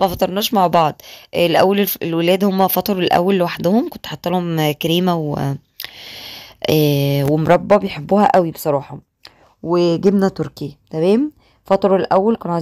ما فطرناش مع بعض الاول الولاد هم فطروا الاول لوحدهم كنت حاطه لهم كريمه و آه، ومربى بيحبوها قوي بصراحه وجبنه تركي تمام فطروا الاول كانوا عايزين